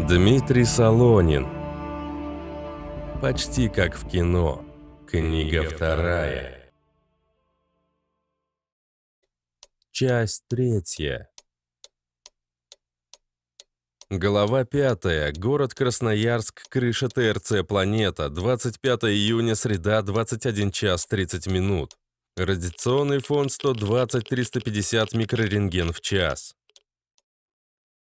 Дмитрий Солонин Почти как в кино. Книга вторая. Часть третья. Глава 5. Город Красноярск. Крыша ТРЦ «Планета». 25 июня, среда, 21 час 30 минут. Радиационный фон 120-350 микрорентген в час.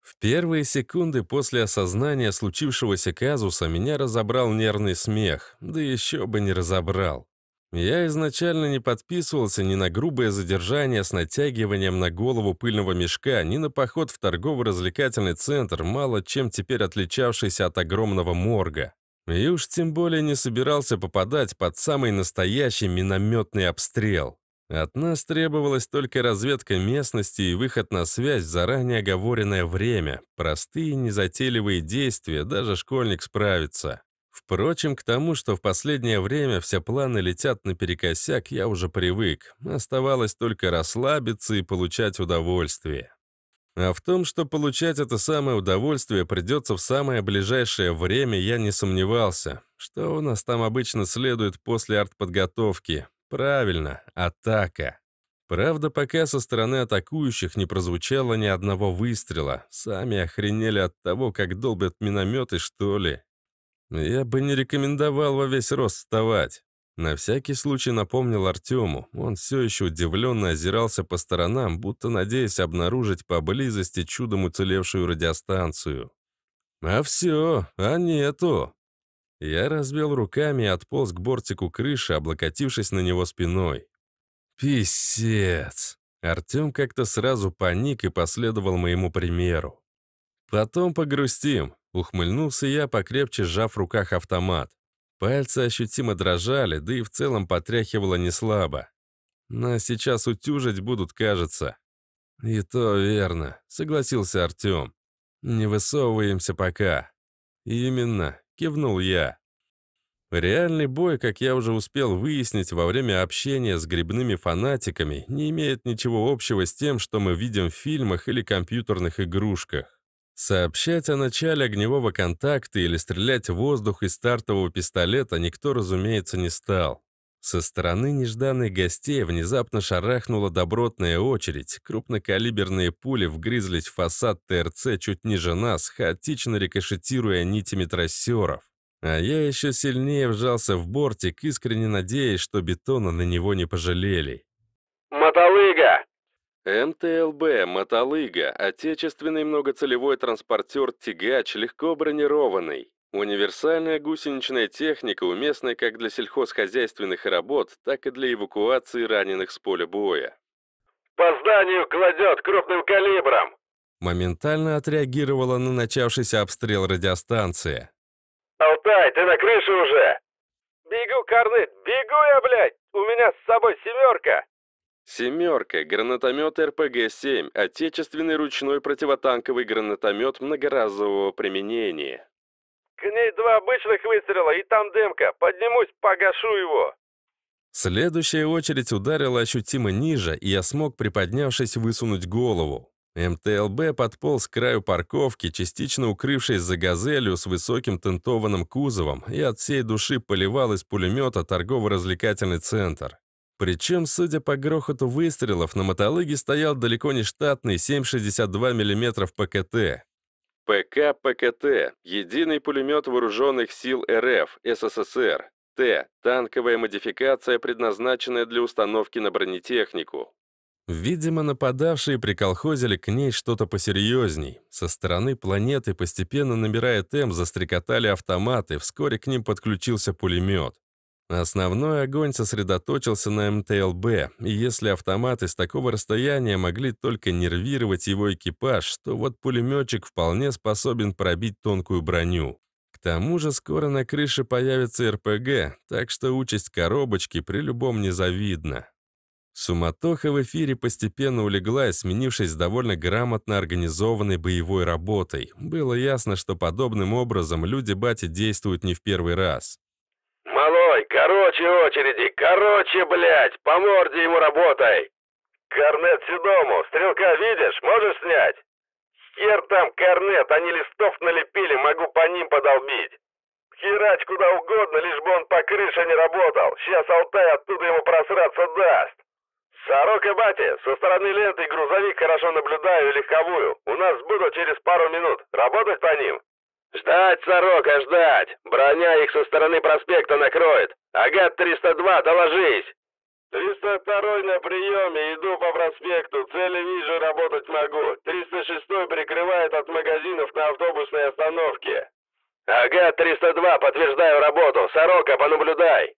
В первые секунды после осознания случившегося казуса меня разобрал нервный смех, да еще бы не разобрал. Я изначально не подписывался ни на грубое задержание с натягиванием на голову пыльного мешка, ни на поход в торгово-развлекательный центр, мало чем теперь отличавшийся от огромного морга. И уж тем более не собирался попадать под самый настоящий минометный обстрел. От нас требовалась только разведка местности и выход на связь в заранее оговоренное время. Простые, незатейливые действия, даже школьник справится. Впрочем, к тому, что в последнее время все планы летят наперекосяк, я уже привык. Оставалось только расслабиться и получать удовольствие. А в том, что получать это самое удовольствие придется в самое ближайшее время, я не сомневался. Что у нас там обычно следует после артподготовки? Правильно, атака. Правда, пока со стороны атакующих не прозвучало ни одного выстрела. Сами охренели от того, как долбят минометы, что ли. Я бы не рекомендовал во весь рост вставать. На всякий случай напомнил Артему. Он все еще удивленно озирался по сторонам, будто надеясь обнаружить поблизости чудом уцелевшую радиостанцию. «А все, а нету!» Я развел руками и отполз к бортику крыши, облокотившись на него спиной. «Писец!» Артем как-то сразу паник и последовал моему примеру. «Потом погрустим. Ухмыльнулся я, покрепче сжав в руках автомат. Пальцы ощутимо дрожали, да и в целом потряхивало неслабо. «Нас сейчас утюжить будут, кажется». «И то верно», — согласился Артем. «Не высовываемся пока». «Именно», — кивнул я. Реальный бой, как я уже успел выяснить во время общения с грибными фанатиками, не имеет ничего общего с тем, что мы видим в фильмах или компьютерных игрушках. Сообщать о начале огневого контакта или стрелять в воздух из стартового пистолета никто, разумеется, не стал. Со стороны нежданных гостей внезапно шарахнула добротная очередь. Крупнокалиберные пули вгрызлись в фасад ТРЦ чуть ниже нас, хаотично рикошетируя нитями трассеров. А я еще сильнее вжался в бортик, искренне надеясь, что бетона на него не пожалели. «Мотолыга! МТЛБ «Мотолыга» – отечественный многоцелевой транспортер-тягач, легко бронированный. Универсальная гусеничная техника, уместная как для сельхозхозяйственных работ, так и для эвакуации раненых с поля боя. «По зданию кладет крупным калибром!» Моментально отреагировала на начавшийся обстрел радиостанция. «Алтай, ты на крыше уже?» «Бегу, Корнет, бегу я, блядь! У меня с собой семерка!» Семерка, гранатомет РПГ-7, отечественный ручной противотанковый гранатомет многоразового применения. К ней два обычных выстрела и там дымка. Поднимусь, погашу его. Следующая очередь ударила ощутимо ниже, и я смог, приподнявшись, высунуть голову. МТЛБ подполз к краю парковки, частично укрывшись за газелью с высоким тентованным кузовом, и от всей души поливал из пулемета торгово-развлекательный центр. Причем, судя по грохоту выстрелов, на мотолыге стоял далеко не штатный 7,62 мм ПКТ. ПК-ПКТ – единый пулемет вооруженных сил РФ, СССР. Т – танковая модификация, предназначенная для установки на бронетехнику. Видимо, нападавшие приколхозили к ней что-то посерьезней. Со стороны планеты, постепенно набирая темп, застрекотали автоматы, вскоре к ним подключился пулемет. Основной огонь сосредоточился на МТЛБ, и если автоматы с такого расстояния могли только нервировать его экипаж, то вот пулеметчик вполне способен пробить тонкую броню. К тому же скоро на крыше появится РПГ, так что участь коробочки при любом не завидна. Суматоха в эфире постепенно улеглась, сменившись довольно грамотно организованной боевой работой. Было ясно, что подобным образом люди бати действуют не в первый раз. Стой, короче очереди, короче, блядь, по морде ему работай. Корнет седому, стрелка видишь, можешь снять? Хер там корнет, они листов налепили, могу по ним подолбить. Херач куда угодно, лишь бы он по крыше не работал. Сейчас Алтай оттуда ему просраться даст. Сорока, э, бати, со стороны ленты грузовик хорошо наблюдаю легковую. У нас сбыду через пару минут. Работать по ним? «Ждать, сорока, ждать! Броня их со стороны проспекта накроет! Агат-302, доложись!» «302 на приеме, иду по проспекту, цели вижу, работать могу. 306 прикрывает от магазинов на автобусной остановке». «Агат-302, подтверждаю работу. Сорока, понаблюдай».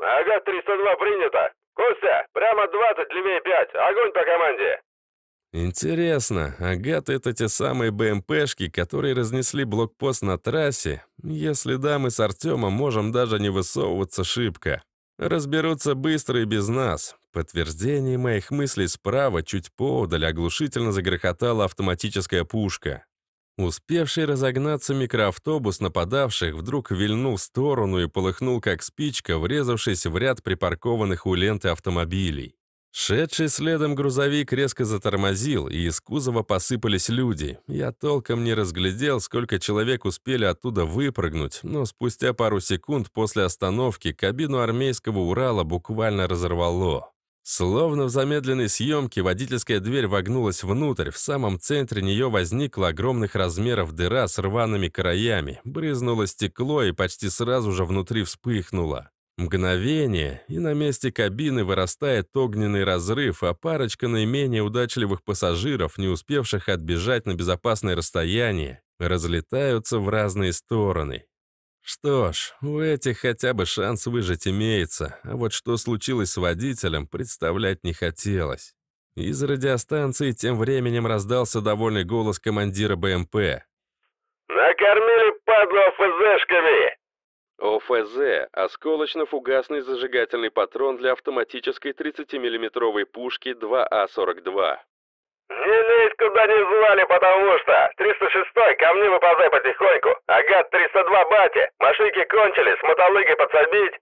«Агат-302 принято. Костя, прямо 20, левее 5. Огонь по команде». Интересно, Агат, это те самые БМПшки, эм которые разнесли блокпост на трассе? Если да, мы с Артемом можем даже не высовываться шибко. Разберутся быстро и без нас. Подтверждение моих мыслей справа, чуть поодаль, оглушительно загрохотала автоматическая пушка. Успевший разогнаться микроавтобус нападавших вдруг вильнул в сторону и полыхнул как спичка, врезавшись в ряд припаркованных у ленты автомобилей. Шедший следом грузовик резко затормозил, и из кузова посыпались люди. Я толком не разглядел, сколько человек успели оттуда выпрыгнуть, но спустя пару секунд после остановки кабину армейского Урала буквально разорвало. Словно в замедленной съемке водительская дверь вогнулась внутрь, в самом центре нее возникла огромных размеров дыра с рваными краями, брызнуло стекло и почти сразу же внутри вспыхнуло. Мгновение, и на месте кабины вырастает огненный разрыв, а парочка наименее удачливых пассажиров, не успевших отбежать на безопасное расстояние, разлетаются в разные стороны. Что ж, у этих хотя бы шанс выжить имеется, а вот что случилось с водителем, представлять не хотелось. Из радиостанции тем временем раздался довольный голос командира БМП. «Накормили падлов ФЗшками! ОФЗ – осколочно-фугасный зажигательный патрон для автоматической 30 миллиметровой пушки 2А42. «Не лезь, куда не звали, потому что 306-й ко мне выползай потихоньку, а 302 бати, машинки кончились, мотолыгой подсобить».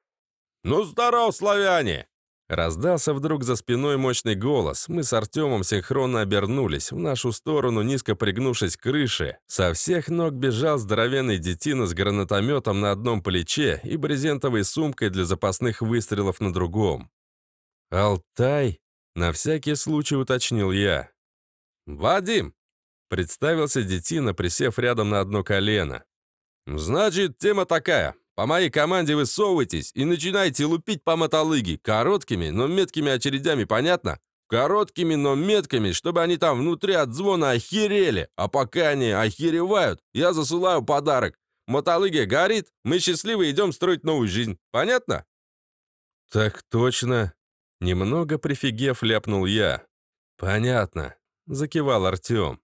«Ну здорово, славяне!» Раздался вдруг за спиной мощный голос. Мы с Артемом синхронно обернулись. В нашу сторону, низко пригнувшись к крыше, со всех ног бежал здоровенный детина с гранатометом на одном плече и брезентовой сумкой для запасных выстрелов на другом. «Алтай?» — на всякий случай уточнил я. «Вадим!» — представился детина, присев рядом на одно колено. «Значит, тема такая. По моей команде высовывайтесь и начинайте лупить по мотолыге короткими, но меткими очередями, понятно? Короткими, но меткими, чтобы они там внутри от звона охерели. А пока они охеревают, я засылаю подарок. Мотолыге горит, мы счастливы идем строить новую жизнь. Понятно? Так точно. Немного прифигев ляпнул я. Понятно, закивал Артем.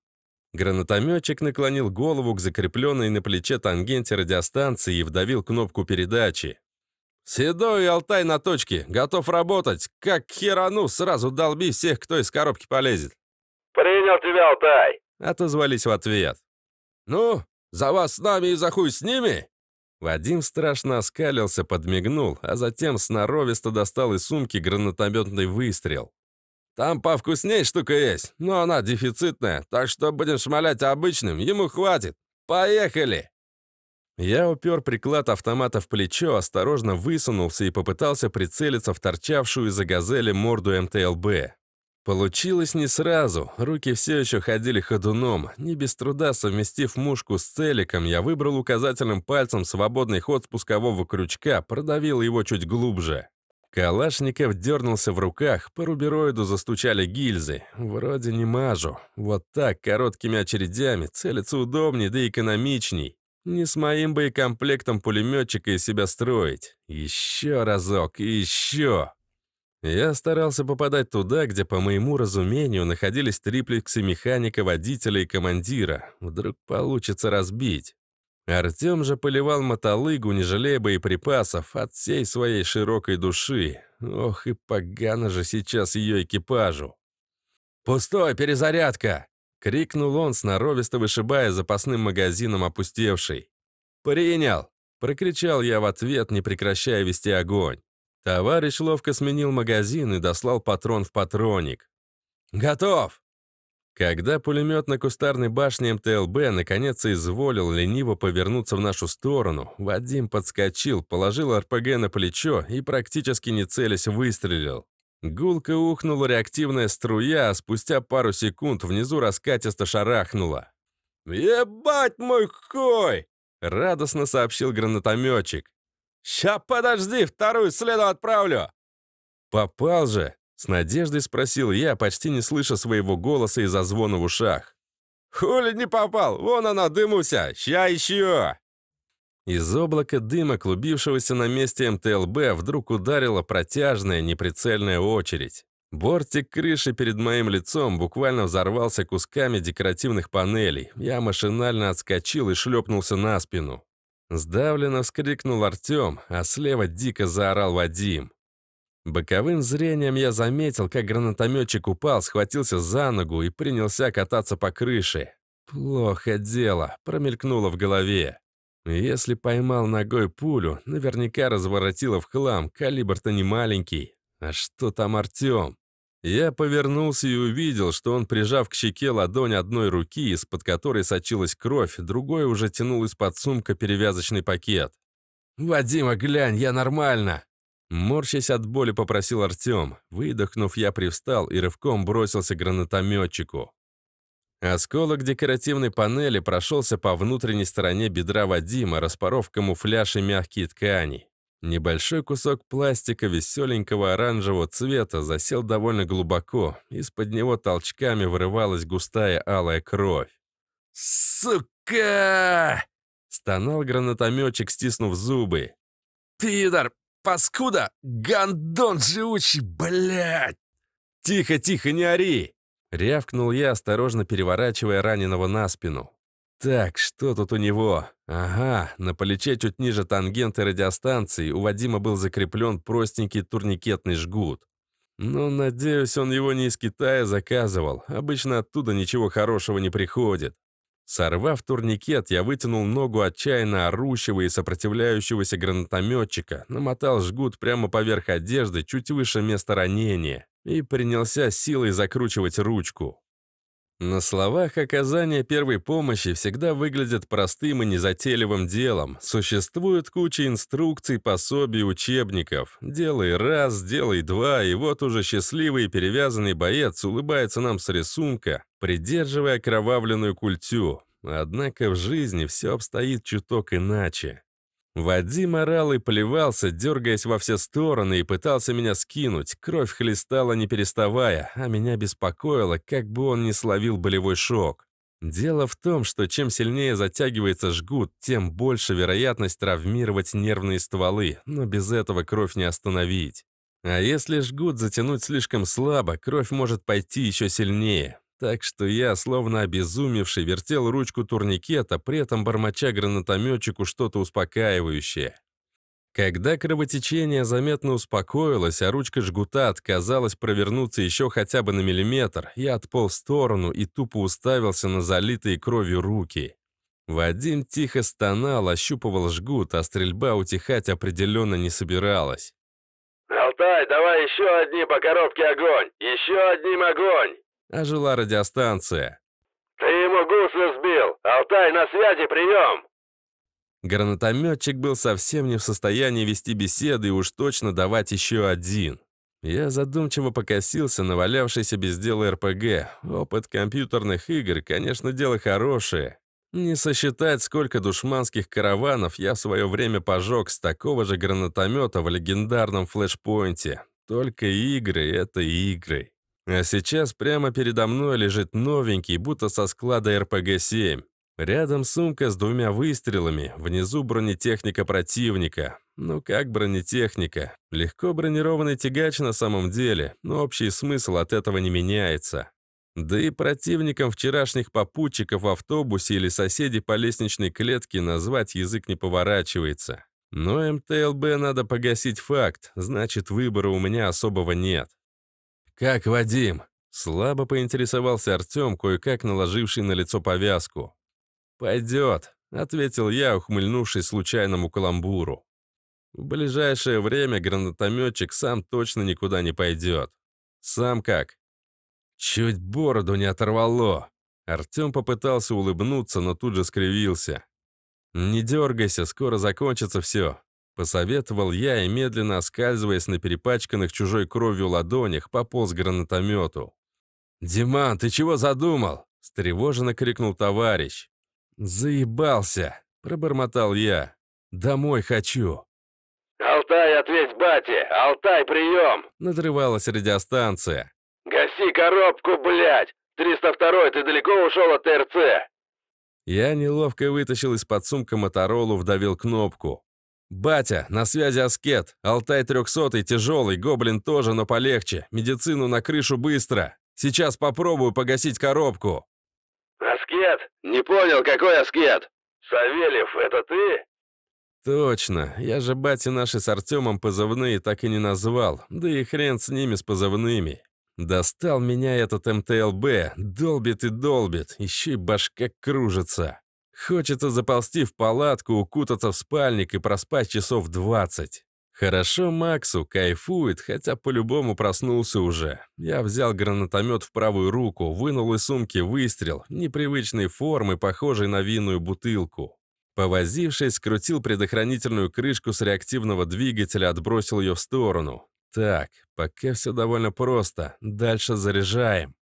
Гранатометчик наклонил голову к закрепленной на плече тангенте радиостанции и вдавил кнопку передачи. «Седой Алтай на точке! Готов работать! Как херану, сразу долби всех, кто из коробки полезет!» «Принял тебя, Алтай!» — отозвались в ответ. «Ну, за вас с нами и за хуй с ними?» Вадим страшно оскалился, подмигнул, а затем сноровисто достал из сумки гранатометный выстрел. Там повкуснее штука есть, но она дефицитная, так что будем шмалять обычным, ему хватит. Поехали!» Я упер приклад автомата в плечо, осторожно высунулся и попытался прицелиться в торчавшую из-за газели морду МТЛБ. Получилось не сразу, руки все еще ходили ходуном. Не без труда совместив мушку с целиком, я выбрал указательным пальцем свободный ход спускового крючка, продавил его чуть глубже. Калашников дернулся в руках, по рубероиду застучали гильзы. Вроде не мажу. Вот так, короткими очередями, целиться удобней, да экономичней. Не с моим боекомплектом пулеметчика из себя строить. Еще разок, еще. Я старался попадать туда, где, по моему разумению, находились триплексы механика, водителя и командира. Вдруг получится разбить. Артем же поливал мотолыгу, не жалея боеприпасов, от всей своей широкой души. Ох, и погано же сейчас ее экипажу. «Пустой, перезарядка!» — крикнул он, сноровисто вышибая запасным магазином опустевший. «Принял!» — прокричал я в ответ, не прекращая вести огонь. Товарищ ловко сменил магазин и дослал патрон в патроник. «Готов!» Когда пулемет на кустарной башне МТЛБ наконец изволил лениво повернуться в нашу сторону, Вадим подскочил, положил РПГ на плечо и, практически не целясь, выстрелил. Гулко ухнула реактивная струя, а спустя пару секунд внизу раскатисто шарахнула. «Ебать мой кой!» — радостно сообщил гранатометчик. «Ща подожди, вторую следу отправлю!» «Попал же!» С надеждой спросил я, почти не слыша своего голоса из-за звона в ушах. «Хули не попал! Вон она, дымуся! Ща еще!» Из облака дыма, клубившегося на месте МТЛБ, вдруг ударила протяжная, неприцельная очередь. Бортик крыши перед моим лицом буквально взорвался кусками декоративных панелей. Я машинально отскочил и шлепнулся на спину. Сдавленно вскрикнул Артем, а слева дико заорал Вадим. Боковым зрением я заметил, как гранатометчик упал, схватился за ногу и принялся кататься по крыше. «Плохо дело», — промелькнуло в голове. Если поймал ногой пулю, наверняка разворотило в хлам, калибр-то не маленький. А что там Артем? Я повернулся и увидел, что он, прижав к щеке ладонь одной руки, из-под которой сочилась кровь, другой уже тянул из-под сумка перевязочный пакет. «Вадима, глянь, я нормально!» Морщась от боли, попросил Артем. Выдохнув, я привстал и рывком бросился к гранатометчику. Осколок декоративной панели прошелся по внутренней стороне бедра Вадима, распоров камуфляж и мягкие ткани. Небольшой кусок пластика веселенького оранжевого цвета засел довольно глубоко, из-под него толчками вырывалась густая алая кровь. «Сука!» — стонал гранатометчик, стиснув зубы. «Пидор! паскуда! Гандон живучий, блядь!» «Тихо, тихо, не ори!» — рявкнул я, осторожно переворачивая раненого на спину. «Так, что тут у него? Ага, на плече чуть ниже тангенты радиостанции у Вадима был закреплен простенький турникетный жгут. Но, ну, надеюсь, он его не из Китая заказывал. Обычно оттуда ничего хорошего не приходит. Сорвав турникет, я вытянул ногу отчаянно орущего и сопротивляющегося гранатометчика, намотал жгут прямо поверх одежды, чуть выше места ранения, и принялся силой закручивать ручку. На словах оказание первой помощи всегда выглядит простым и незатейливым делом. Существует куча инструкций, пособий, учебников. Делай раз, делай два, и вот уже счастливый и перевязанный боец улыбается нам с рисунка, придерживая кровавленную культю. Однако в жизни все обстоит чуток иначе. Вадим орал и плевался, дергаясь во все стороны и пытался меня скинуть. Кровь хлестала, не переставая, а меня беспокоило, как бы он не словил болевой шок. Дело в том, что чем сильнее затягивается жгут, тем больше вероятность травмировать нервные стволы, но без этого кровь не остановить. А если жгут затянуть слишком слабо, кровь может пойти еще сильнее. Так что я, словно обезумевший, вертел ручку турникета, при этом бормоча гранатометчику что-то успокаивающее. Когда кровотечение заметно успокоилось, а ручка жгута отказалась провернуться еще хотя бы на миллиметр, я отполз в сторону и тупо уставился на залитые кровью руки. Вадим тихо стонал, ощупывал жгут, а стрельба утихать определенно не собиралась. «Алтай, давай еще одним по коробке огонь! Еще одним огонь!» ожила радиостанция. «Ты ему гуслю сбил! Алтай, на связи, прием!» Гранатометчик был совсем не в состоянии вести беседы и уж точно давать еще один. Я задумчиво покосился на валявшийся без дела РПГ. Опыт компьютерных игр, конечно, дело хорошее. Не сосчитать, сколько душманских караванов я в свое время пожег с такого же гранатомета в легендарном флешпоинте. Только игры — это игры. А сейчас прямо передо мной лежит новенький, будто со склада РПГ-7. Рядом сумка с двумя выстрелами, внизу бронетехника противника. Ну как бронетехника? Легко бронированный тягач на самом деле, но общий смысл от этого не меняется. Да и противником вчерашних попутчиков в автобусе или соседей по лестничной клетке назвать язык не поворачивается. Но МТЛБ надо погасить факт, значит выбора у меня особого нет. «Как Вадим?» — слабо поинтересовался Артем, кое-как наложивший на лицо повязку. «Пойдет», — ответил я, ухмыльнувшись случайному каламбуру. «В ближайшее время гранатометчик сам точно никуда не пойдет. Сам как?» «Чуть бороду не оторвало!» Артем попытался улыбнуться, но тут же скривился. «Не дергайся, скоро закончится все. Посоветовал я и, медленно оскальзываясь на перепачканных чужой кровью ладонях, пополз к гранатомету. «Диман, ты чего задумал?» — стревоженно крикнул товарищ. «Заебался!» — пробормотал я. «Домой хочу!» «Алтай, ответь бате! Алтай, прием!» — надрывалась радиостанция. «Гаси коробку, блядь! 302-й, ты далеко ушел от ТРЦ?» Я неловко вытащил из-под сумка Моторолу, вдавил кнопку. «Батя, на связи Аскет. Алтай трехсотый, тяжелый, гоблин тоже, но полегче. Медицину на крышу быстро. Сейчас попробую погасить коробку». «Аскет? Не понял, какой Аскет? Савельев, это ты?» «Точно. Я же бати наши с Артемом позывные так и не назвал. Да и хрен с ними, с позывными. Достал меня этот МТЛБ. Долбит и долбит. Еще и башка кружится. Хочется заползти в палатку, укутаться в спальник и проспать часов 20. Хорошо Максу, кайфует, хотя по-любому проснулся уже. Я взял гранатомет в правую руку, вынул из сумки выстрел, непривычной формы, похожей на винную бутылку. Повозившись, скрутил предохранительную крышку с реактивного двигателя, отбросил ее в сторону. Так, пока все довольно просто. Дальше заряжаем.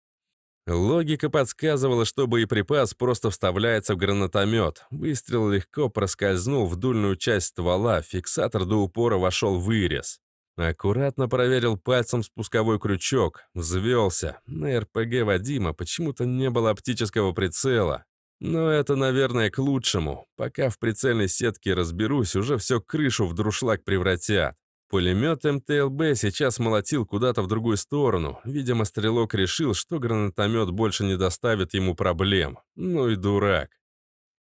Логика подсказывала, что боеприпас просто вставляется в гранатомет. Выстрел легко проскользнул в дульную часть ствола, фиксатор до упора вошел в вырез. Аккуратно проверил пальцем спусковой крючок, взвелся. На РПГ Вадима почему-то не было оптического прицела. Но это, наверное, к лучшему. Пока в прицельной сетке разберусь, уже все крышу в друшлаг превратят. Пулемет МТЛБ сейчас молотил куда-то в другую сторону. Видимо, стрелок решил, что гранатомет больше не доставит ему проблем. Ну и дурак.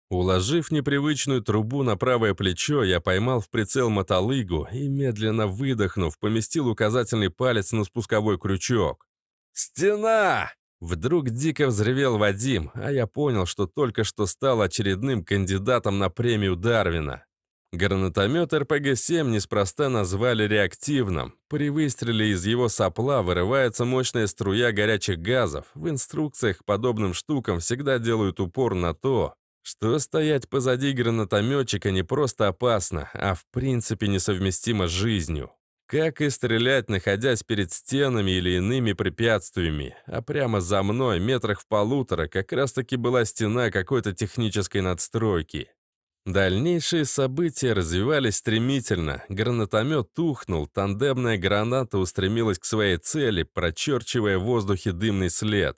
Уложив непривычную трубу на правое плечо, я поймал в прицел мотолыгу и, медленно выдохнув, поместил указательный палец на спусковой крючок. «Стена!» Вдруг дико взревел Вадим, а я понял, что только что стал очередным кандидатом на премию Дарвина. Гранатомет РПГ-7 неспроста назвали реактивным. При выстреле из его сопла вырывается мощная струя горячих газов. В инструкциях подобным штукам всегда делают упор на то, что стоять позади гранатометчика не просто опасно, а в принципе несовместимо с жизнью. Как и стрелять, находясь перед стенами или иными препятствиями. А прямо за мной, метрах в полутора, как раз-таки была стена какой-то технической надстройки. Дальнейшие события развивались стремительно. Гранатомет тухнул, тандемная граната устремилась к своей цели, прочерчивая в воздухе дымный след.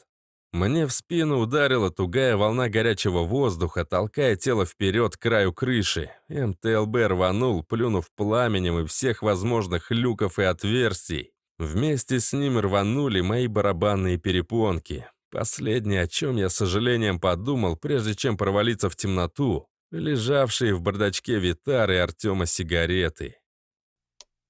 Мне в спину ударила тугая волна горячего воздуха, толкая тело вперед к краю крыши. МТЛБ рванул, плюнув пламенем и всех возможных люков и отверстий. Вместе с ним рванули мои барабанные перепонки. Последнее, о чем я с сожалением подумал, прежде чем провалиться в темноту лежавшие в бардачке Витары Артема сигареты.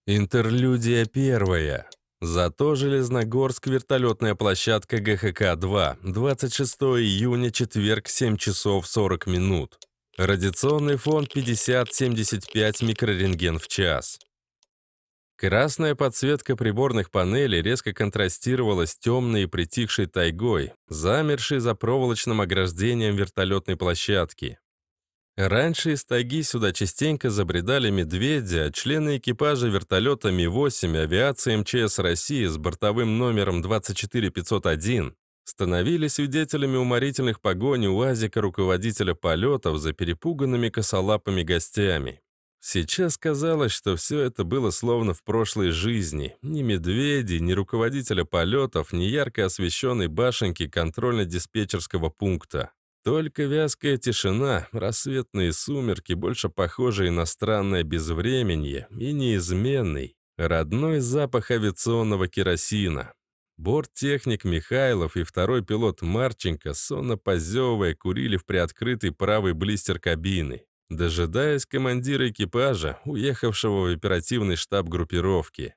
Интерлюдия первая. Зато Железногорск, вертолетная площадка ГХК-2, 26 июня, четверг, 7 часов 40 минут. Радиационный фон 50-75 микрорентген в час. Красная подсветка приборных панелей резко контрастировала с темной и притихшей тайгой, замершей за проволочным ограждением вертолетной площадки. Раньше из тайги сюда частенько забредали медведи, а члены экипажа вертолета Ми-8 авиации МЧС России с бортовым номером 24501 становились свидетелями уморительных погонь УАЗика руководителя полетов за перепуганными косолапыми гостями. Сейчас казалось, что все это было словно в прошлой жизни. Ни медведи, ни руководителя полетов, ни ярко освещенной башенки контрольно-диспетчерского пункта. Только вязкая тишина, рассветные сумерки, больше похожие на странное безвременье и неизменный, родной запах авиационного керосина. Борттехник Михайлов и второй пилот Марченко, сонно позевывая, курили в приоткрытый правый блистер кабины, дожидаясь командира экипажа, уехавшего в оперативный штаб группировки.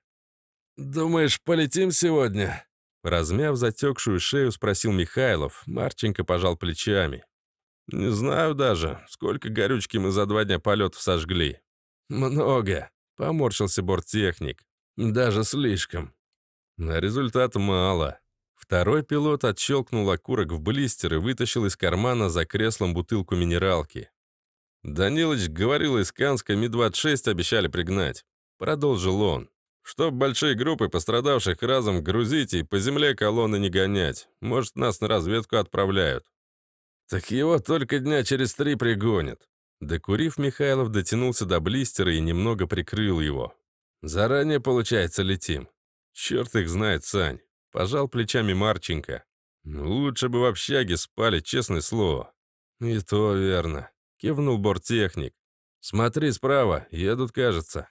«Думаешь, полетим сегодня?» Размяв затекшую шею, спросил Михайлов. Марченко пожал плечами. «Не знаю даже, сколько горючки мы за два дня полетов сожгли». «Много», — поморщился борттехник. «Даже слишком». На результат мало. Второй пилот отщелкнул окурок в блистер и вытащил из кармана за креслом бутылку минералки. «Данилыч говорил, из Канска Ми-26 обещали пригнать», — продолжил он. Чтоб большие группы пострадавших разом грузить и по земле колонны не гонять. Может, нас на разведку отправляют». «Так его только дня через три пригонят». Докурив, Михайлов дотянулся до блистера и немного прикрыл его. «Заранее, получается, летим». «Черт их знает, Сань», — пожал плечами Марченко. Ну, «Лучше бы в общаге спали, честное слово». «И то верно», — кивнул борттехник. «Смотри справа, едут, кажется».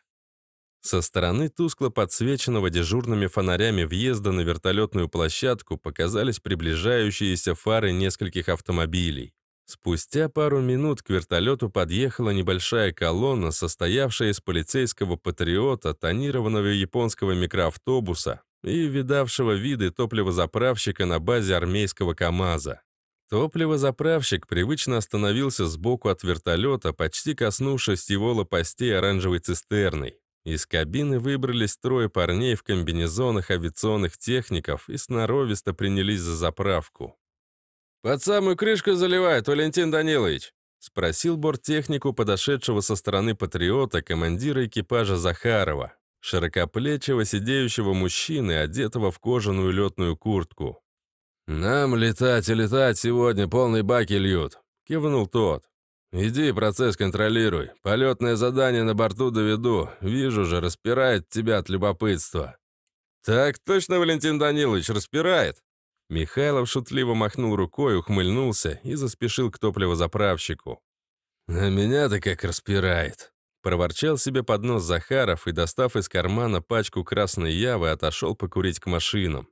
Со стороны тускло подсвеченного дежурными фонарями въезда на вертолетную площадку показались приближающиеся фары нескольких автомобилей. Спустя пару минут к вертолету подъехала небольшая колонна, состоявшая из полицейского «Патриота», тонированного японского микроавтобуса и видавшего виды топливозаправщика на базе армейского КАМАЗа. Топливозаправщик привычно остановился сбоку от вертолета, почти коснувшись его лопастей оранжевой цистерной. Из кабины выбрались трое парней в комбинезонах авиационных техников и сноровисто принялись за заправку. «Под самую крышку заливает, Валентин Данилович!» — спросил борттехнику, подошедшего со стороны патриота, командира экипажа Захарова, широкоплечего сидеющего мужчины, одетого в кожаную летную куртку. «Нам летать и летать сегодня полный баки льют», — кивнул тот. «Иди, процесс контролируй. Полетное задание на борту доведу. Вижу же, распирает тебя от любопытства». «Так точно, Валентин Данилович, распирает!» Михайлов шутливо махнул рукой, ухмыльнулся и заспешил к топливозаправщику. «А меня-то как распирает!» Проворчал себе под нос Захаров и, достав из кармана пачку красной явы, отошел покурить к машинам.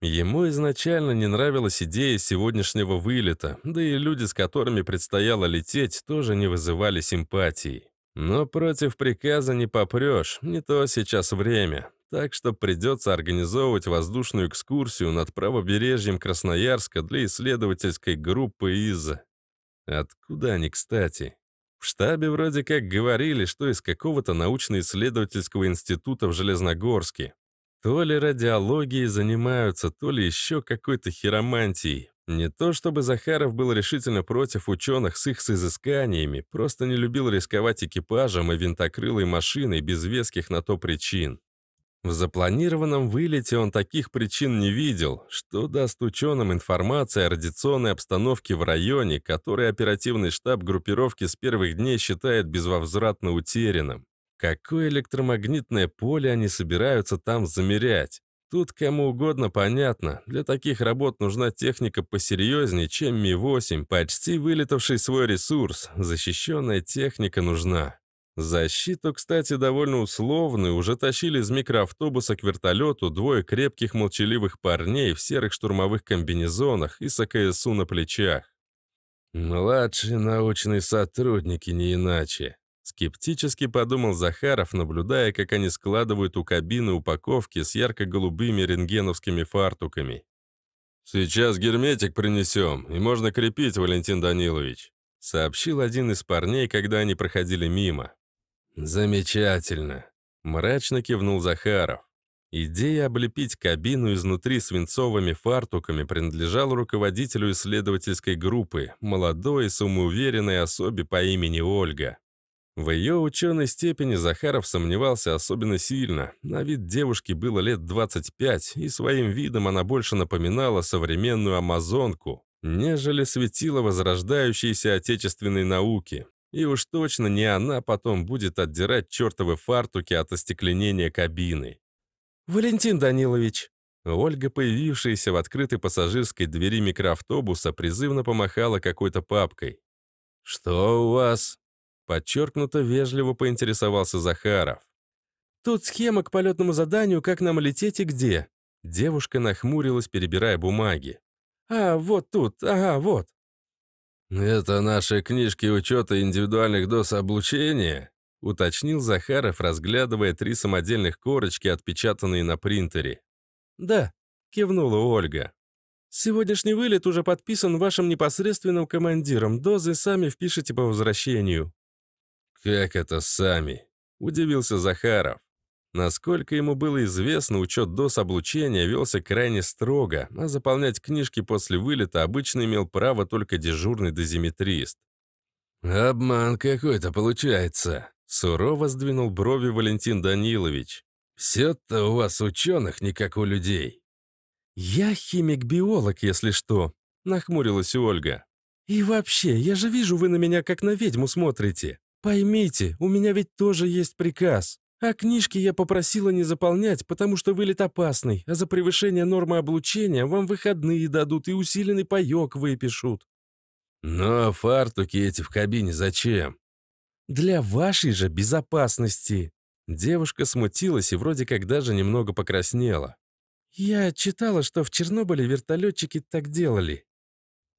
Ему изначально не нравилась идея сегодняшнего вылета, да и люди, с которыми предстояло лететь, тоже не вызывали симпатии. Но против приказа не попрешь, не то сейчас время. Так что придется организовывать воздушную экскурсию над правобережьем Красноярска для исследовательской группы из... Откуда они, кстати? В штабе вроде как говорили, что из какого-то научно-исследовательского института в Железногорске. То ли радиологией занимаются, то ли еще какой-то хиромантией. Не то чтобы Захаров был решительно против ученых с их изысканиями, просто не любил рисковать экипажем и винтокрылой машиной без веских на то причин. В запланированном вылете он таких причин не видел, что даст ученым информация о радиационной обстановке в районе, который оперативный штаб группировки с первых дней считает безвозвратно утерянным. Какое электромагнитное поле они собираются там замерять? Тут кому угодно понятно, для таких работ нужна техника посерьезнее, чем Ми-8, почти вылетавший свой ресурс, защищенная техника нужна. Защиту, кстати, довольно условную, уже тащили из микроавтобуса к вертолету двое крепких молчаливых парней в серых штурмовых комбинезонах и с АКСУ на плечах. «Младшие научные сотрудники, не иначе», Скептически подумал Захаров, наблюдая, как они складывают у кабины упаковки с ярко-голубыми рентгеновскими фартуками. «Сейчас герметик принесем, и можно крепить, Валентин Данилович», сообщил один из парней, когда они проходили мимо. «Замечательно», — мрачно кивнул Захаров. Идея облепить кабину изнутри свинцовыми фартуками принадлежала руководителю исследовательской группы, молодой и самоуверенной особе по имени Ольга. В ее ученой степени Захаров сомневался особенно сильно. На вид девушки было лет 25, и своим видом она больше напоминала современную амазонку, нежели светила возрождающейся отечественной науки. И уж точно не она потом будет отдирать чертовы фартуки от остекленения кабины. «Валентин Данилович!» Ольга, появившаяся в открытой пассажирской двери микроавтобуса, призывно помахала какой-то папкой. «Что у вас?» Подчеркнуто вежливо поинтересовался Захаров. «Тут схема к полетному заданию, как нам лететь и где». Девушка нахмурилась, перебирая бумаги. «А, вот тут, ага, вот». «Это наши книжки учета индивидуальных доз облучения?» — уточнил Захаров, разглядывая три самодельных корочки, отпечатанные на принтере. «Да», — кивнула Ольга. «Сегодняшний вылет уже подписан вашим непосредственным командиром. Дозы сами впишите по возвращению». «Как это сами?» – удивился Захаров. Насколько ему было известно, учет доз облучения велся крайне строго, а заполнять книжки после вылета обычно имел право только дежурный дозиметрист. «Обман какой-то получается», — сурово сдвинул брови Валентин Данилович. «Все-то у вас ученых не как у людей». «Я химик-биолог, если что», — нахмурилась Ольга. «И вообще, я же вижу, вы на меня как на ведьму смотрите». «Поймите, у меня ведь тоже есть приказ. А книжки я попросила не заполнять, потому что вылет опасный, а за превышение нормы облучения вам выходные дадут и усиленный паёк выпишут». «Но фартуки эти в кабине зачем?» «Для вашей же безопасности». Девушка смутилась и вроде как даже немного покраснела. «Я читала, что в Чернобыле вертолетчики так делали».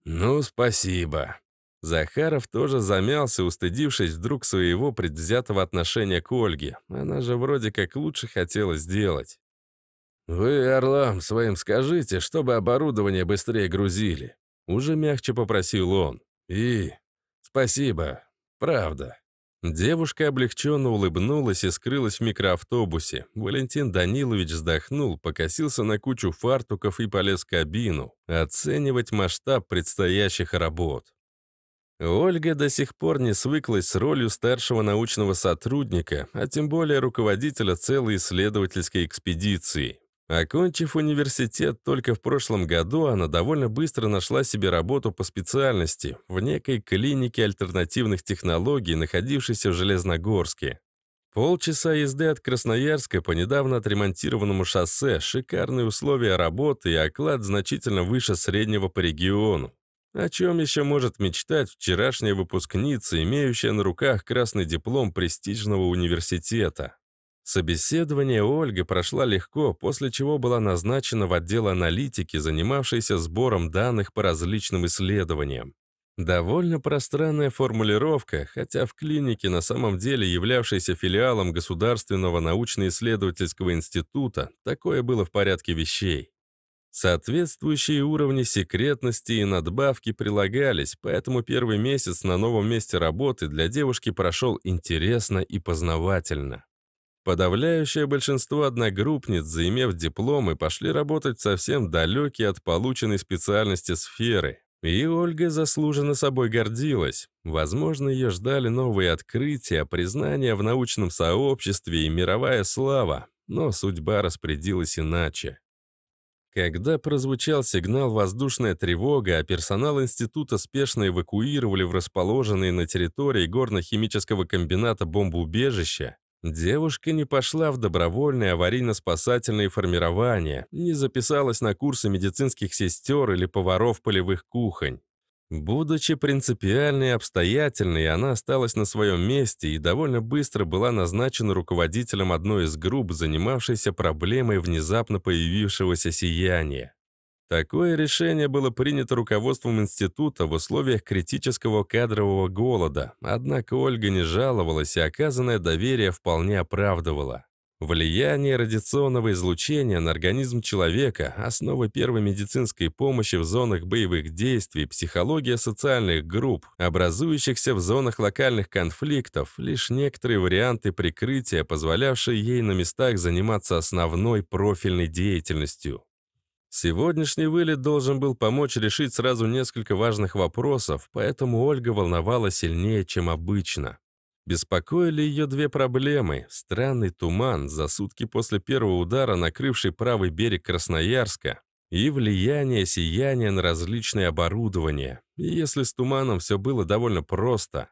«Ну, спасибо», Захаров тоже замялся, устыдившись вдруг своего предвзятого отношения к Ольге. Она же вроде как лучше хотела сделать. «Вы орлам своим скажите, чтобы оборудование быстрее грузили», уже мягче попросил он. «И... спасибо. Правда». Девушка облегченно улыбнулась и скрылась в микроавтобусе. Валентин Данилович вздохнул, покосился на кучу фартуков и полез в кабину, оценивать масштаб предстоящих работ. Ольга до сих пор не свыклась с ролью старшего научного сотрудника, а тем более руководителя целой исследовательской экспедиции. Окончив университет только в прошлом году, она довольно быстро нашла себе работу по специальности в некой клинике альтернативных технологий, находившейся в Железногорске. Полчаса езды от Красноярска по недавно отремонтированному шоссе, шикарные условия работы и оклад значительно выше среднего по региону. О чем еще может мечтать вчерашняя выпускница, имеющая на руках красный диплом престижного университета? Собеседование Ольги прошло легко, после чего была назначена в отдел аналитики, занимавшийся сбором данных по различным исследованиям. Довольно пространная формулировка, хотя в клинике, на самом деле являвшейся филиалом Государственного научно-исследовательского института, такое было в порядке вещей. Соответствующие уровни секретности и надбавки прилагались, поэтому первый месяц на новом месте работы для девушки прошел интересно и познавательно. Подавляющее большинство одногруппниц, заимев дипломы, пошли работать в совсем далекие от полученной специальности сферы. И Ольга заслуженно собой гордилась. Возможно, ее ждали новые открытия, признания в научном сообществе и мировая слава, но судьба распорядилась иначе. Когда прозвучал сигнал «воздушная тревога», а персонал института спешно эвакуировали в расположенные на территории горно-химического комбината бомбоубежища, девушка не пошла в добровольные аварийно-спасательные формирования, не записалась на курсы медицинских сестер или поваров полевых кухонь. Будучи принципиальной и обстоятельной, она осталась на своем месте и довольно быстро была назначена руководителем одной из групп, занимавшейся проблемой внезапно появившегося сияния. Такое решение было принято руководством института в условиях критического кадрового голода, однако Ольга не жаловалась и оказанное доверие вполне оправдывала. Влияние радиационного излучения на организм человека, основа первой медицинской помощи в зонах боевых действий, психология социальных групп, образующихся в зонах локальных конфликтов, лишь некоторые варианты прикрытия, позволявшие ей на местах заниматься основной профильной деятельностью. Сегодняшний вылет должен был помочь решить сразу несколько важных вопросов, поэтому Ольга волновала сильнее, чем обычно. Беспокоили ее две проблемы – странный туман, за сутки после первого удара накрывший правый берег Красноярска, и влияние сияния на различные оборудования. И если с туманом все было довольно просто,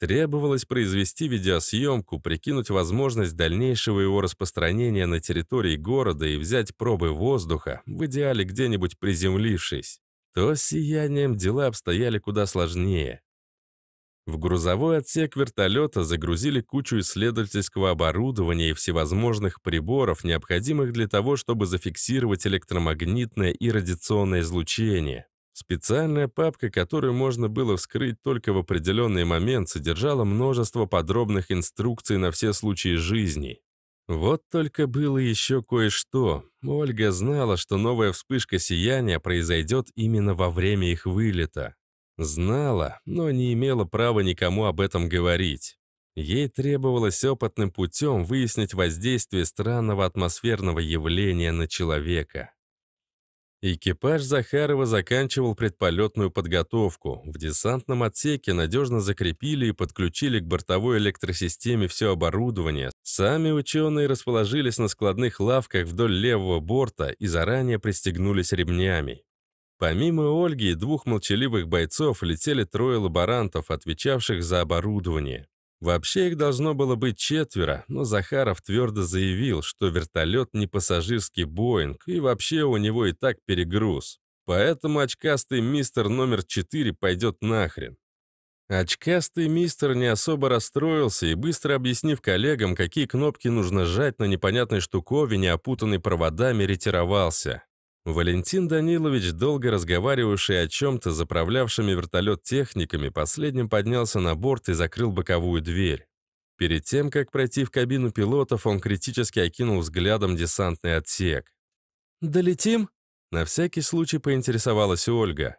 требовалось произвести видеосъемку, прикинуть возможность дальнейшего его распространения на территории города и взять пробы воздуха, в идеале где-нибудь приземлившись, то с сиянием дела обстояли куда сложнее. В грузовой отсек вертолета загрузили кучу исследовательского оборудования и всевозможных приборов, необходимых для того, чтобы зафиксировать электромагнитное и радиационное излучение. Специальная папка, которую можно было вскрыть только в определенный момент, содержала множество подробных инструкций на все случаи жизни. Вот только было еще кое-что. Ольга знала, что новая вспышка сияния произойдет именно во время их вылета. Знала, но не имела права никому об этом говорить. Ей требовалось опытным путем выяснить воздействие странного атмосферного явления на человека. Экипаж Захарова заканчивал предполетную подготовку. В десантном отсеке надежно закрепили и подключили к бортовой электросистеме все оборудование. Сами ученые расположились на складных лавках вдоль левого борта и заранее пристегнулись ремнями. Помимо Ольги и двух молчаливых бойцов летели трое лаборантов, отвечавших за оборудование. Вообще их должно было быть четверо, но Захаров твердо заявил, что вертолет не пассажирский «Боинг», и вообще у него и так перегруз. Поэтому очкастый мистер номер 4 пойдет нахрен. Очкастый мистер не особо расстроился и, быстро объяснив коллегам, какие кнопки нужно сжать на непонятной штуковине, опутанной проводами, ретировался. Валентин Данилович, долго разговаривавший о чем-то, заправлявшими вертолет техниками, последним поднялся на борт и закрыл боковую дверь. Перед тем, как пройти в кабину пилотов, он критически окинул взглядом десантный отсек. «Долетим?» — на всякий случай поинтересовалась Ольга.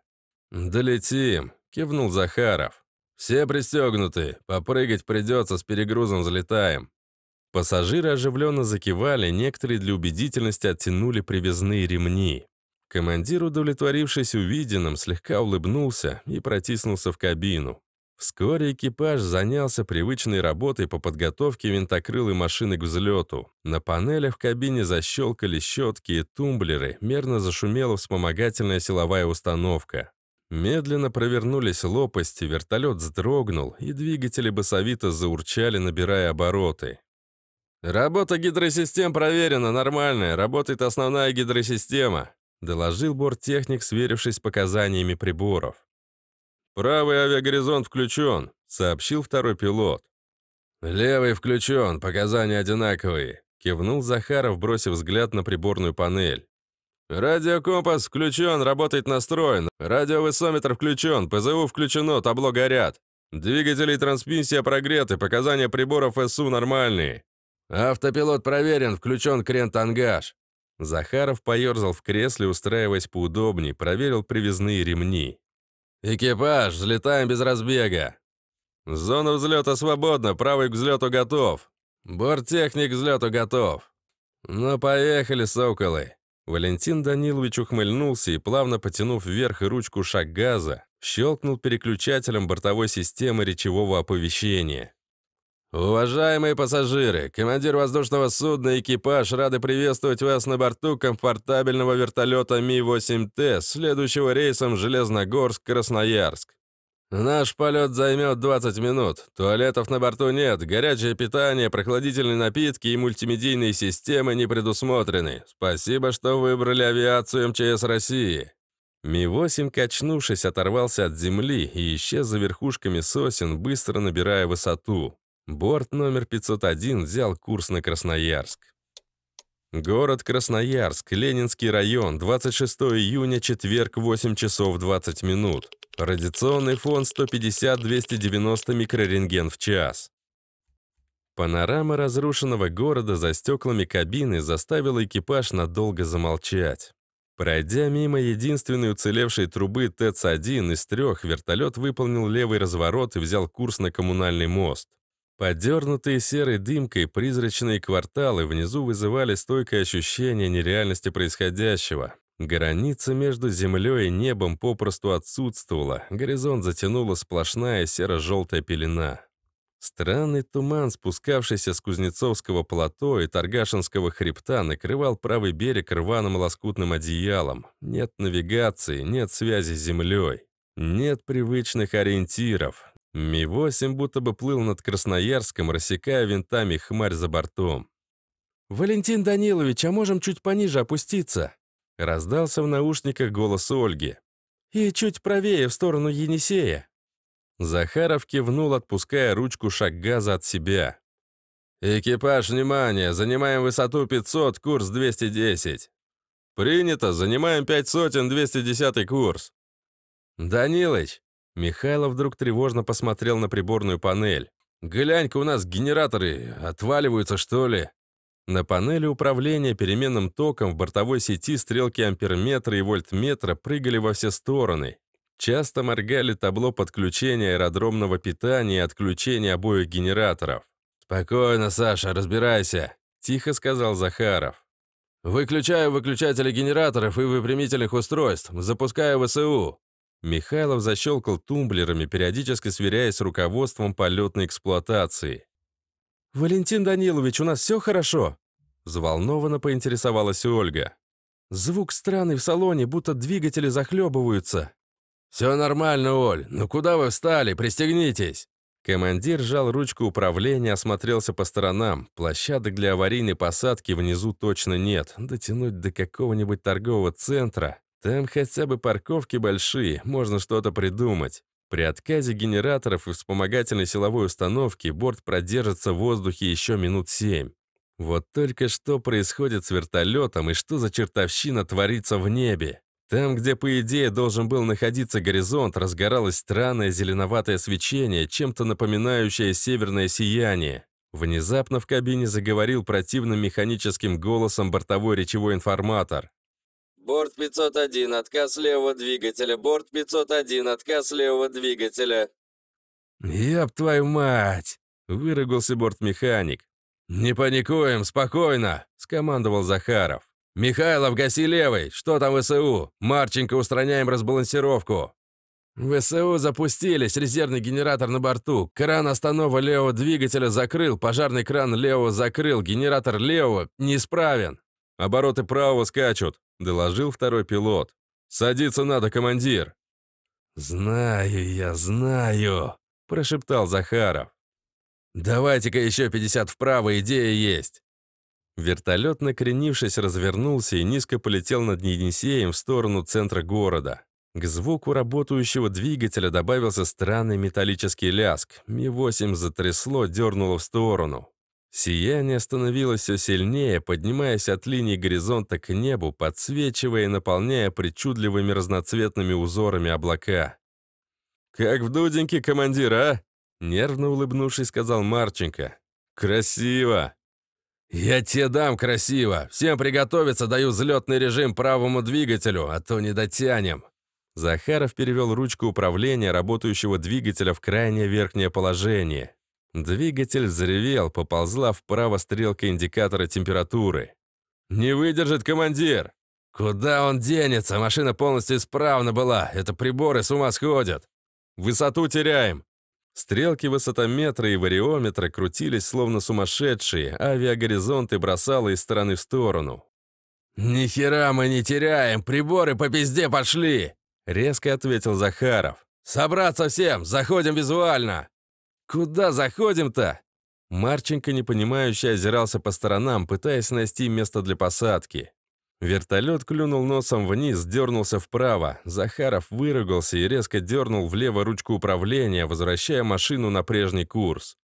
«Долетим», — кивнул Захаров. «Все пристегнуты. Попрыгать придется, с перегрузом взлетаем. Пассажиры оживленно закивали, некоторые для убедительности оттянули привязные ремни. Командир, удовлетворившись увиденным, слегка улыбнулся и протиснулся в кабину. Вскоре экипаж занялся привычной работой по подготовке винтокрылой машины к взлету. На панелях в кабине защелкали щетки и тумблеры, мерно зашумела вспомогательная силовая установка. Медленно провернулись лопасти, вертолет вздрогнул, и двигатели басовито заурчали, набирая обороты. «Работа гидросистем проверена, нормальная, работает основная гидросистема», доложил борттехник, сверившись с показаниями приборов. «Правый авиагоризонт включен», сообщил второй пилот. «Левый включен, показания одинаковые», кивнул Захаров, бросив взгляд на приборную панель. «Радиокомпас включен, работает настроен. Радиовысометр включен, ПЗУ включено, табло горят. Двигатели и трансмиссия прогреты, показания приборов СУ нормальные. «Автопилот проверен, включен крен-тангаж». Захаров поерзал в кресле, устраиваясь поудобнее, проверил привязные ремни. «Экипаж, взлетаем без разбега!» «Зона взлета свободна, правый к взлету готов!» «Борттехник к взлету готов!» «Ну, поехали, соколы!» Валентин Данилович ухмыльнулся и, плавно потянув вверх ручку шаг газа, щелкнул переключателем бортовой системы речевого оповещения. «Уважаемые пассажиры, командир воздушного судна и экипаж рады приветствовать вас на борту комфортабельного вертолета Ми-8Т, следующего рейсом Железногорск-Красноярск. Наш полет займет 20 минут. Туалетов на борту нет, горячее питание, прохладительные напитки и мультимедийные системы не предусмотрены. Спасибо, что выбрали авиацию МЧС России». Ми-8, качнувшись, оторвался от земли и исчез за верхушками сосен, быстро набирая высоту. Борт номер 501 взял курс на Красноярск. Город Красноярск, Ленинский район, 26 июня, четверг, 8 часов 20 минут. Радиационный фон 150-290 микрорентген в час. Панорама разрушенного города за стеклами кабины заставила экипаж надолго замолчать. Пройдя мимо единственной уцелевшей трубы ТЭЦ-1 из трех, вертолет выполнил левый разворот и взял курс на коммунальный мост. Подернутые серой дымкой призрачные кварталы внизу вызывали стойкое ощущение нереальности происходящего. Граница между землей и небом попросту отсутствовала, горизонт затянула сплошная серо-желтая пелена. Странный туман, спускавшийся с Кузнецовского плато и Таргашинского хребта, накрывал правый берег рваным лоскутным одеялом. Нет навигации, нет связи с землей, нет привычных ориентиров, Ми-8 будто бы плыл над Красноярском, рассекая винтами хмарь за бортом. «Валентин Данилович, а можем чуть пониже опуститься?» Раздался в наушниках голос Ольги. «И чуть правее, в сторону Енисея». Захаров кивнул, отпуская ручку шаг газа от себя. «Экипаж, внимание! Занимаем высоту 500, курс 210!» «Принято! Занимаем пять сотен, 210 курс!» «Данилыч!» Михайлов вдруг тревожно посмотрел на приборную панель. «Глянь-ка, у нас генераторы отваливаются, что ли?» На панели управления переменным током в бортовой сети стрелки амперметра и вольтметра прыгали во все стороны. Часто моргали табло подключения аэродромного питания и отключения обоих генераторов. «Спокойно, Саша, разбирайся», — тихо сказал Захаров. «Выключаю выключатели генераторов и выпрямительных устройств, запускаю ВСУ. Михайлов защелкал тумблерами, периодически сверяясь с руководством полетной эксплуатации. «Валентин Данилович, у нас все хорошо?» Взволнованно поинтересовалась Ольга. «Звук странный в салоне, будто двигатели захлебываются». «Все нормально, Оль. Ну куда вы встали? Пристегнитесь!» Командир сжал ручку управления, осмотрелся по сторонам. Площадок для аварийной посадки внизу точно нет. Дотянуть до какого-нибудь торгового центра. Там хотя бы парковки большие, можно что-то придумать. При отказе генераторов и вспомогательной силовой установки борт продержится в воздухе еще минут семь. Вот только что происходит с вертолетом и что за чертовщина творится в небе. Там, где, по идее, должен был находиться горизонт, разгоралось странное зеленоватое свечение, чем-то напоминающее северное сияние. Внезапно в кабине заговорил противным механическим голосом бортовой речевой информатор. Борт 501, отказ левого двигателя. Борт 501, отказ левого двигателя. «Еб твою мать!» — выругался бортмеханик. «Не паникуем, спокойно!» — скомандовал Захаров. «Михайлов, гаси левый! Что там в СУ? Марченко, устраняем разбалансировку!» «ВСУ запустились, резервный генератор на борту, кран останова левого двигателя закрыл, пожарный кран левого закрыл, генератор левого неисправен». Обороты правого скачут», — доложил второй пилот. «Садиться надо, командир». «Знаю я, знаю», — прошептал Захаров. «Давайте-ка еще 50 вправо, идея есть». Вертолет, накренившись, развернулся и низко полетел над Енисеем в сторону центра города. К звуку работающего двигателя добавился странный металлический ляск. Ми-8 затрясло, дернуло в сторону. Сияние становилось все сильнее, поднимаясь от линии горизонта к небу, подсвечивая и наполняя причудливыми разноцветными узорами облака. «Как в дуденьке, командир, а?» Нервно улыбнувшись, сказал Марченко. «Красиво!» «Я тебе дам красиво! Всем приготовиться, даю взлетный режим правому двигателю, а то не дотянем!» Захаров перевел ручку управления работающего двигателя в крайнее верхнее положение. Двигатель взревел, поползла вправо стрелка индикатора температуры. «Не выдержит командир!» «Куда он денется? Машина полностью исправна была. Это приборы с ума сходят. Высоту теряем!» Стрелки высотометра и вариометра крутились словно сумасшедшие, авиагоризонты бросало из стороны в сторону. «Ни хера мы не теряем, приборы по пизде пошли!» — резко ответил Захаров. «Собраться всем, заходим визуально!» «Куда заходим-то?» Марченко, непонимающе, озирался по сторонам, пытаясь найти место для посадки. Вертолет клюнул носом вниз, дернулся вправо. Захаров выругался и резко дернул влево ручку управления, возвращая машину на прежний курс.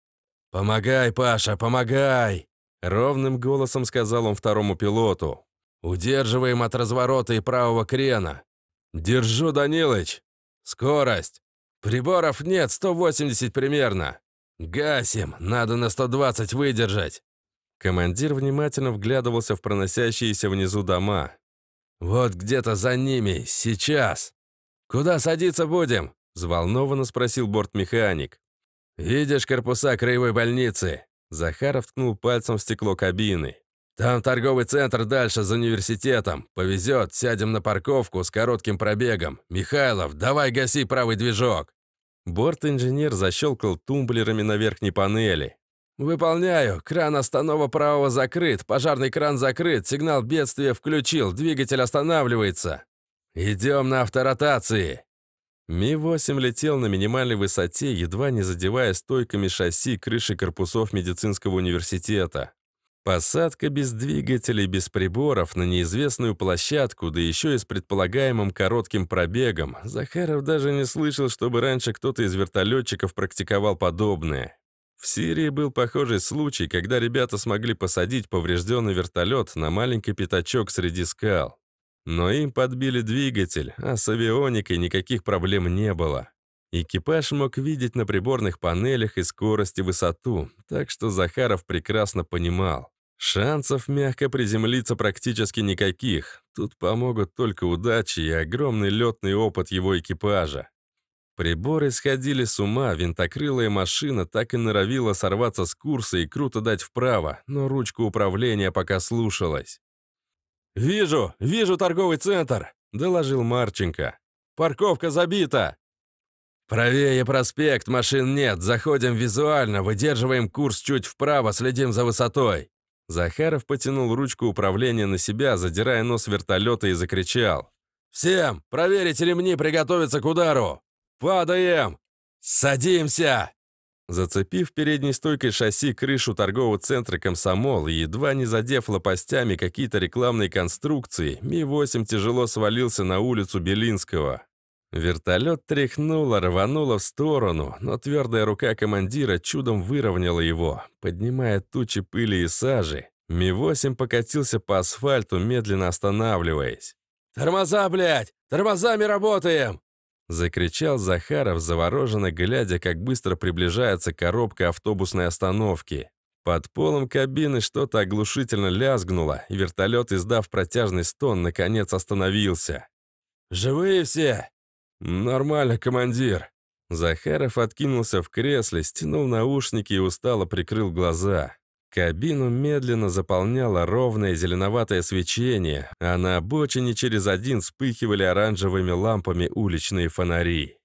«Помогай, Паша, помогай!» Ровным голосом сказал он второму пилоту. «Удерживаем от разворота и правого крена». «Держу, Данилыч!» «Скорость!» «Приборов нет, 180 примерно. Гасим, надо на 120 выдержать». Командир внимательно вглядывался в проносящиеся внизу дома. «Вот где-то за ними, сейчас!» «Куда садиться будем?» – взволнованно спросил бортмеханик. «Видишь корпуса краевой больницы?» Захаров ткнул пальцем в стекло кабины. «Там торговый центр дальше, за университетом. Повезет, сядем на парковку с коротким пробегом. Михайлов, давай гаси правый движок!» Борт-инженер защелкал тумблерами на верхней панели. «Выполняю. Кран останова правого закрыт, пожарный кран закрыт, сигнал бедствия включил, двигатель останавливается. Идем на авторотации!» Ми-8 летел на минимальной высоте, едва не задевая стойками шасси крыши корпусов медицинского университета. Посадка без двигателей, без приборов, на неизвестную площадку, да еще и с предполагаемым коротким пробегом. Захаров даже не слышал, чтобы раньше кто-то из вертолетчиков практиковал подобное. В Сирии был похожий случай, когда ребята смогли посадить поврежденный вертолет на маленький пятачок среди скал. Но им подбили двигатель, а с авионикой никаких проблем не было. Экипаж мог видеть на приборных панелях и скорость, и высоту, так что Захаров прекрасно понимал. Шансов мягко приземлиться практически никаких. Тут помогут только удача и огромный летный опыт его экипажа. Приборы сходили с ума, винтокрылая машина так и норовила сорваться с курса и круто дать вправо, но ручка управления пока слушалась. «Вижу, вижу торговый центр!» — доложил Марченко. «Парковка забита!» «Правее проспект, машин нет, заходим визуально, выдерживаем курс чуть вправо, следим за высотой», Захаров потянул ручку управления на себя, задирая нос вертолета и закричал. «Всем! Проверить ремни, приготовиться к удару! Падаем! Садимся!» Зацепив передней стойкой шасси крышу торгового центра «Комсомол» и едва не задев лопастями какие-то рекламные конструкции, Ми-8 тяжело свалился на улицу Белинского. Вертолет тряхнуло, рвануло в сторону, но твердая рука командира чудом выровняла его, поднимая тучи пыли и сажи. Ми-8 покатился по асфальту, медленно останавливаясь. «Тормоза, блядь! Тормозами работаем!» Закричал Захаров, завороженно глядя, как быстро приближается коробка автобусной остановки. Под полом кабины что-то оглушительно лязгнуло, и вертолет, издав протяжный стон, наконец остановился. «Живые все!» «Нормально, командир». Захаров откинулся в кресле, стянул наушники и устало прикрыл глаза. Кабину медленно заполняло ровное зеленоватое свечение, а на обочине через один вспыхивали оранжевыми лампами уличные фонари.